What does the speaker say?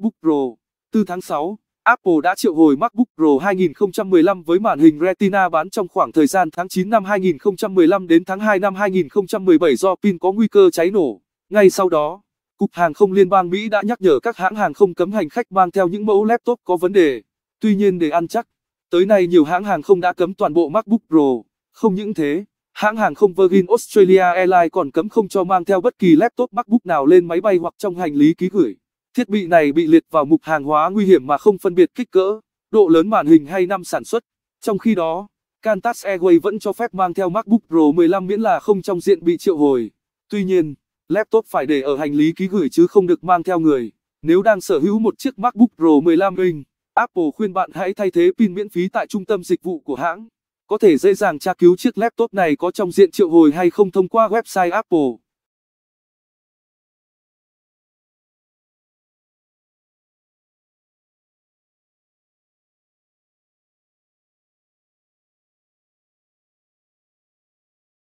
MacBook Pro. Từ tháng 6, Apple đã triệu hồi MacBook Pro 2015 với màn hình Retina bán trong khoảng thời gian tháng 9 năm 2015 đến tháng 2 năm 2017 do pin có nguy cơ cháy nổ. Ngay sau đó, Cục Hàng không Liên bang Mỹ đã nhắc nhở các hãng hàng không cấm hành khách mang theo những mẫu laptop có vấn đề. Tuy nhiên để ăn chắc, tới nay nhiều hãng hàng không đã cấm toàn bộ MacBook Pro. Không những thế, hãng hàng không Virgin Australia Airlines còn cấm không cho mang theo bất kỳ laptop MacBook nào lên máy bay hoặc trong hành lý ký gửi. Thiết bị này bị liệt vào mục hàng hóa nguy hiểm mà không phân biệt kích cỡ, độ lớn màn hình hay năm sản xuất. Trong khi đó, Qantas Airways vẫn cho phép mang theo MacBook Pro 15 miễn là không trong diện bị triệu hồi. Tuy nhiên, laptop phải để ở hành lý ký gửi chứ không được mang theo người. Nếu đang sở hữu một chiếc MacBook Pro 15 inch, Apple khuyên bạn hãy thay thế pin miễn phí tại trung tâm dịch vụ của hãng. Có thể dễ dàng tra cứu chiếc laptop này có trong diện triệu hồi hay không thông qua website Apple.